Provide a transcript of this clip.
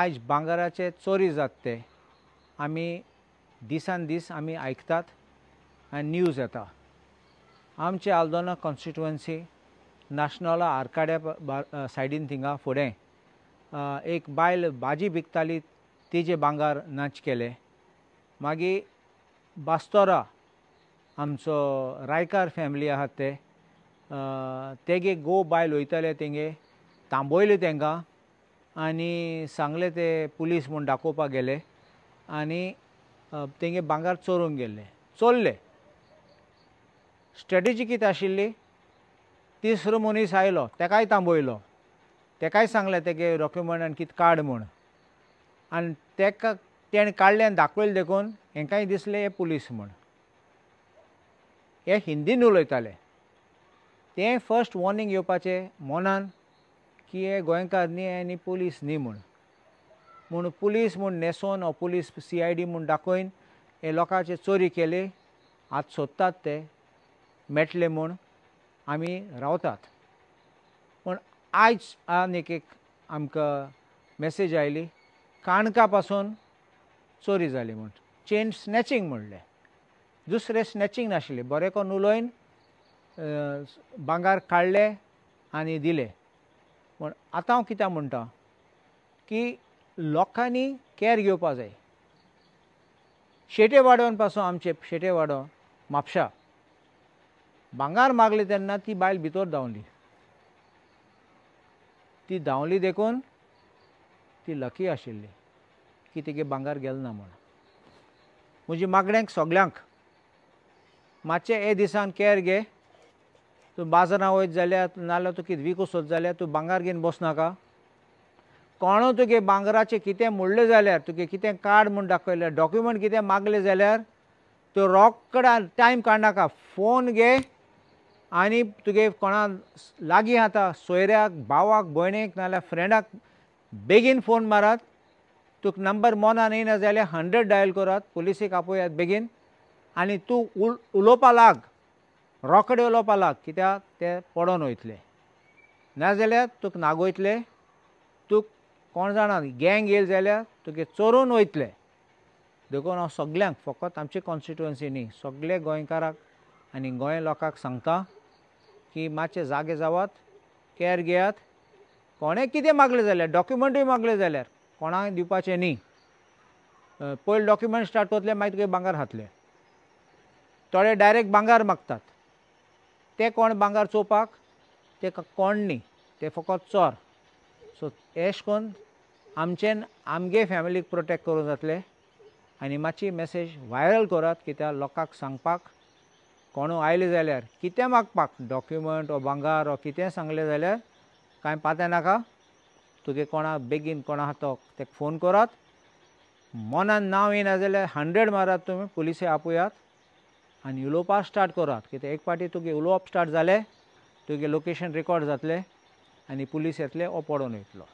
आयज भांगराचे चोरी जात ते आमी दिसान दीस आम्ही ऐकतात आणि न्यूज येतात आमचे आल्दोना कॉन्स्टिट्युएन्सी नॅशनला आरकाड्या सायडीन थिंगा फुडें एक बायल भाजी विकताली तिचे भांगार नाच केले मागी बास्तोरा आमचो रायकार फॅमिली आहात ते तेगे गो बायल वयताले तेंगे तांबोयले तेंकां आणि सांगले ते पुलीस म्हणून दाखोवपाक गेले आणि तेंगे भांगर चोरूंक गेल्ले चोरले स्ट्रेटजी कितें आशिल्ली तिसरो मनीस आयलो तेकाय तांबोयलो तेकाय सांगले तेगे डॉक्युमेंट आनी कितें काड म्हूण आनी तेका तेणें काडलें आनी दाखयलें देखून हेंकाय दिसलें हे पुलीस म्हूण हे हिंदीन उलयताले ते फस्ट वॉर्निंग येवपाचें मनान की हे गोंयकार न्ही आनी पुलीस न्ही म्हूण म्हूण पुलीस म्हूण न्हेसोन ओ पुलीस सी आय डी म्हूण दाखोवन हे लोकांचे चोरी केले आत सोदतात ते मेळटले म्हूण आमी रावतात पूण आयज आनीक एक आमकां मेसेज आयली काणका पासून चोरी जाली म्हूण चेन स्नॅचिंग म्हणलें दुसरें स्नॅचिंग नाशिल्लें बरें करून उलोयन भांगार काडले आनी दिलें पूण आतां हांव कित्याक म्हणटा की लोकांनी कॅर घेवपा जाय शेटे वाडोवन पासून आमचे शेटे वाडो म्हापशा भांगार मागले तेन्ना ती बायल भितर धांवली ती धांवली देखून ती लकी आशिल्ली की तिगे भांगार गेल ना म्हण म्हजी मागण्यांक सगळ्यांक मातशे हे दिसान कॅर घे तूं बाजारां वयत जाल्यार नाजाल्यार तूं कितें विकसत जाल्यार तूं भांगार घेवन बसनाका कोणो तुगे भांगराचें कितें मोडलें जाल्यार तुगे कितें कार्ड म्हूण दाखयलें डॉक्युमेंट कितें मागलें जाल्यार तो रोकडा टायम काडनाका फोन घे आनी तुगे कोणा लागीं आतां सोयऱ्याक भावाक भयणीक नाजाल्यार फ्रेंडाक बेगीन फोन मारात तुका नंबर मोनान येयना जाल्यार हंड्रेड डायल करात पुलिसेक आपोयात बेगीन आनी तूं उल उलोवपा लाग रोखडें उलोवप लाग कित्याक ते पडोन वयतले नाजाल्यार तुक नागोयतले तुका कोण जाणा गँग येयली जाल्यार तुगे चोरून वयतले देखून हांव सगळ्यांक फकत आमचे कॉन्स्टिट्युएंसी न्ही सगले गोंयकाराक आनी गोंय लोकांक सांगता की मातशे जागे जावात कॅर घेयात कोणें कितें मागलें जाल्यार डॉक्युमेंटूय मागले जाल्यार कोणाक दिवपाचें न्ही पयलीं डॉक्युमेंट स्टार्ट करतले मागीर तुगे भांगार हातले थोडे डायरेक्ट भांगार मागतात ते कोण भांगर चोवपाक ते कोण न्ही ते फकत चोर सो एश कोन आमचे आमगे फॅमिलीक प्रोटेक्ट करूं जातले आनी मातशी मॅसेज व्हायरल करात कित्याक लोकांक सांगपाक कोण आयले जाल्यार कितें मागपाक डॉक्युमेंट ओ भांगार ओ कितें सांगलें जाल्यार कांय पातें नाका तुगे कोणा बेगीन कोणा तो तेका फोन करात मनान नांव येना जाल्यार हंड्रेड मारात तुमी पुलिसे आपुयात आनी उलोवपाक स्टार्ट करात कित्याक एक पाटी तुगे उलोवप स्टार्ट जालें तुगे लोकेशन रिकॉर्ड जातलें आनी पुलीस येतले हो पडोन वयतलो